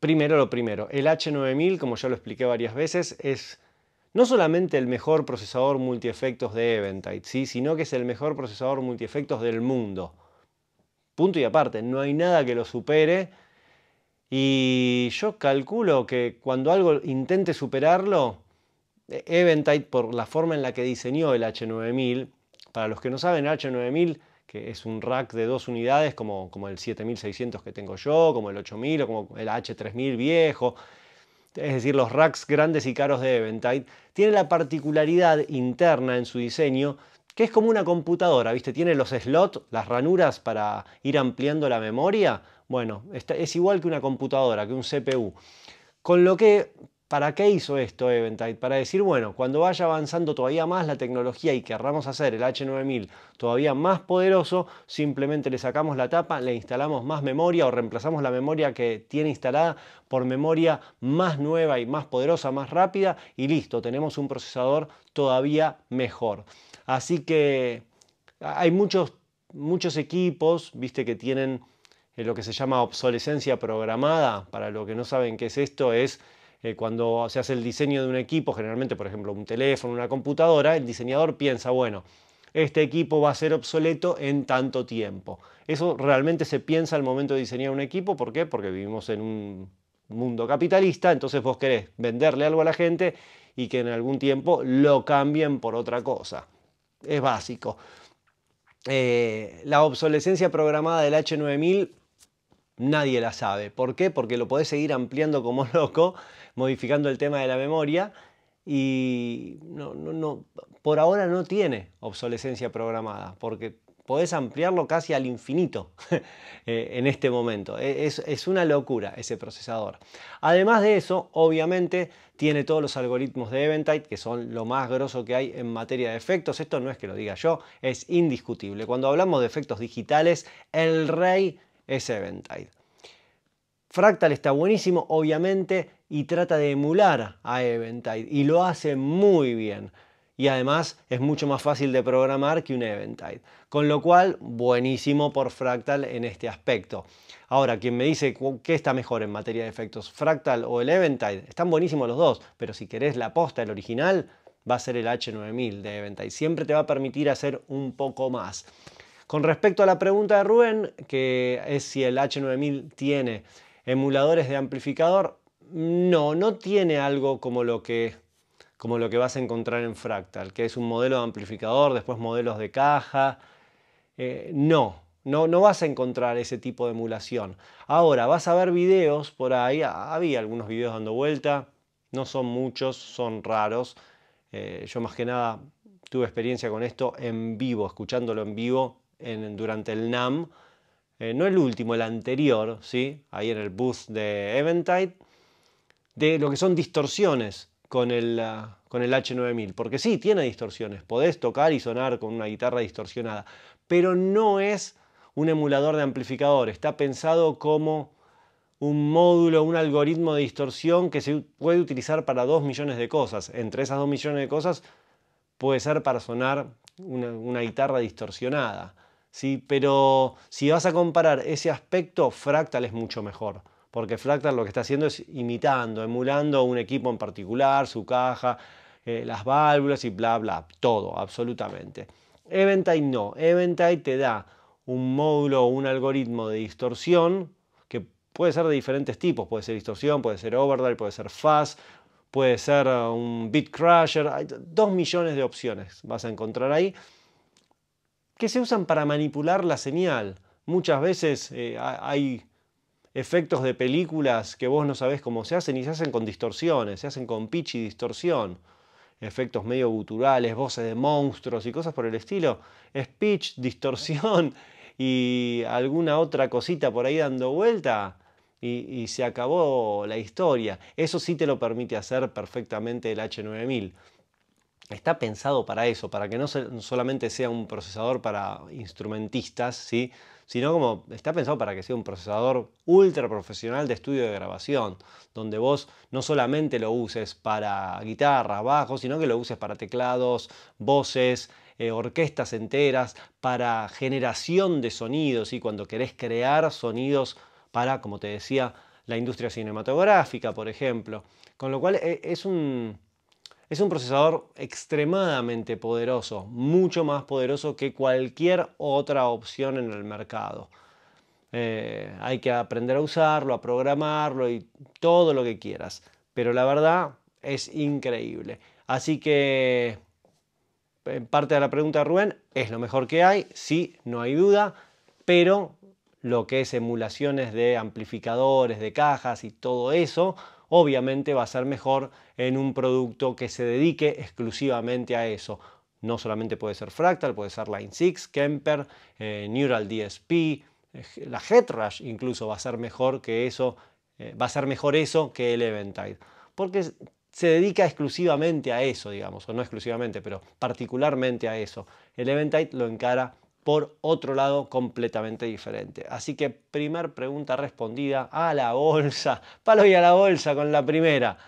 Primero lo primero, el H9000, como ya lo expliqué varias veces, es no solamente el mejor procesador multiefectos de Eventide, ¿sí? sino que es el mejor procesador multiefectos del mundo. Punto y aparte, no hay nada que lo supere. Y yo calculo que cuando algo intente superarlo, e-, Eventide, por la forma en la que diseñó el H9000, para los que no saben, el H9000 que es un rack de dos unidades, como, como el 7600 que tengo yo, como el 8000 como el H3000 viejo. Es decir, los racks grandes y caros de Eventide tiene la particularidad interna en su diseño que es como una computadora, ¿viste? Tiene los slots, las ranuras para ir ampliando la memoria. Bueno, es igual que una computadora, que un CPU. Con lo que ¿Para qué hizo esto Eventide? Para decir, bueno, cuando vaya avanzando todavía más la tecnología y querramos hacer el H9000 todavía más poderoso, simplemente le sacamos la tapa, le instalamos más memoria o reemplazamos la memoria que tiene instalada por memoria más nueva y más poderosa, más rápida y listo, tenemos un procesador todavía mejor. Así que hay muchos, muchos equipos, viste, que tienen eh, lo que se llama obsolescencia programada, para los que no saben qué es esto, es eh, cuando se hace el diseño de un equipo, generalmente, por ejemplo, un teléfono, una computadora, el diseñador piensa, bueno, este equipo va a ser obsoleto en tanto tiempo. Eso realmente se piensa al momento de diseñar un equipo, ¿por qué? Porque vivimos en un mundo capitalista, entonces vos querés venderle algo a la gente y que en algún tiempo lo cambien por otra cosa. Es básico. Eh, la obsolescencia programada del H9000 nadie la sabe. ¿Por qué? Porque lo podés seguir ampliando como loco, modificando el tema de la memoria y no, por ahora no tiene obsolescencia programada, porque podés ampliarlo casi al infinito eh, en este momento. E, es, una locura ese procesador. Además de eso, obviamente tiene todos los algoritmos de Eventide, que son lo más grosso que hay en materia de efectos. Esto no es que lo diga yo, es indiscutible. Cuando hablamos de efectos digitales, el rey es Eventide. Fractal está buenísimo, obviamente, y trata de emular a Eventide, y lo hace muy bien. Y además es mucho más fácil de programar que un Eventide. Con lo cual, buenísimo por Fractal en este aspecto. Ahora, quien me dice qué está mejor en materia de efectos, Fractal o el Eventide, están buenísimos los dos, pero si querés la posta, el original, va a ser el H9000 de Eventide. Siempre te va a permitir hacer un poco más. Con respecto a la pregunta de Rubén, que es si el H9000 tiene emuladores de amplificador, no, no tiene algo como lo que como lo que vas a encontrar en Fractal, que es un modelo de amplificador, después modelos de caja. Eh, no, no, no vas a encontrar ese tipo de emulación. Ahora, vas a ver videos por ahí, ah, había algunos videos dando vuelta, no son muchos, son raros. Eh, yo más que nada tuve experiencia con esto en vivo, escuchándolo en vivo durante el NAM, eh, no el último, el anterior, ¿sí? ahí en el booth de Eventide, de lo que son distorsiones con el, H9000, ah, porque sí, tiene distorsiones, podés tocar y sonar con una guitarra distorsionada, pero no es un emulador de amplificador, está pensado como un módulo, un algoritmo de distorsión que se puede utilizar para dos millones de cosas. Entre esas dos millones de cosas puede ser para sonar una guitarra distorsionada. ¿sí? Pero si vas a comparar ese aspecto, Fractal es mucho mejor. Porque Fractal lo que está haciendo es imitando, emulando un equipo en particular, su caja, eh, las válvulas y bla, bla, todo, absolutamente. Eventide no, Eventide te da un módulo o un algoritmo de distorsión que puede ser de diferentes tipos, puede ser distorsión, puede ser overdrive, puede ser fuzz, puede ser eh, un bit crusher, hay dos millones de opciones vas a encontrar ahí que se usan para manipular la señal. Muchas veces eh, hay efectos de películas que vos no sabés cómo se hacen y se hacen con distorsiones, se hacen con pitch y distorsión. Efectos medio guturales, voces de monstruos y cosas por el estilo. Es pitch, distorsión y alguna otra cosita por ahí dando vuelta. Y, y, se acabó la historia. Eso sí te lo permite hacer perfectamente el H9000 está pensado para eso, para que no solamente sea un procesador para instrumentistas, ¿sí? sino como está pensado para que sea un procesador ultra profesional de estudio de grabación, donde vos no solamente lo uses para guitarra, bajo, sino que lo uses para teclados, voces, eh, orquestas enteras, para generación de sonidos, y cuando querés crear sonidos para, como te decía, la industria cinematográfica, por ejemplo. Con lo cual e, es un es un procesador extremadamente poderoso, mucho más poderoso que cualquier otra opción en el mercado. Eh, hay que aprender a usarlo, a programarlo y todo lo que quieras. Pero la verdad es increíble. Así que, en eh, parte de la pregunta de Rubén, es lo mejor que hay, sí, no hay duda, pero lo que es emulaciones de amplificadores, de cajas y todo eso, obviamente va a ser mejor en un producto que se dedique exclusivamente a eso. No solamente puede ser Fractal, puede ser Line 6, Kemper, eh, Neural DSP, eh, la Headrush incluso va a ser mejor que eso, eh, va a ser mejor eso que el Eventide. Porque se dedica exclusivamente a eso, digamos, o no exclusivamente, pero particularmente a eso. El Eventide lo encara por otro lado completamente diferente. Así que primer pregunta respondida a la bolsa. Palo y a la bolsa con la primera.